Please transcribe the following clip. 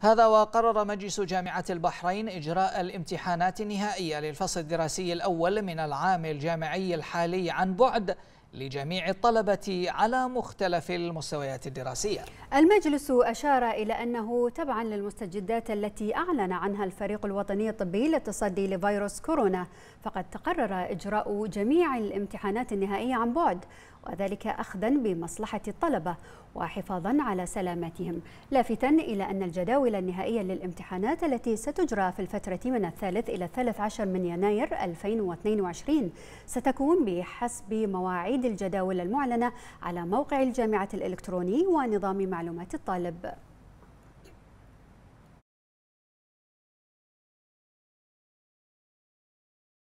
هذا وقرر مجلس جامعة البحرين إجراء الامتحانات النهائية للفصل الدراسي الأول من العام الجامعي الحالي عن بعد لجميع الطلبة على مختلف المستويات الدراسية المجلس أشار إلى أنه تبعا للمستجدات التي أعلن عنها الفريق الوطني الطبي للتصدي لفيروس كورونا فقد تقرر إجراء جميع الامتحانات النهائية عن بعد وذلك أخذا بمصلحة الطلبة وحفاظا على سلامتهم لافتا إلى أن الجداول النهائية للامتحانات التي ستجرى في الفترة من الثالث إلى الثالث عشر من يناير 2022 ستكون بحسب مواعيد الجداول المعلنة على موقع الجامعة الإلكتروني ونظام معلومات الطالب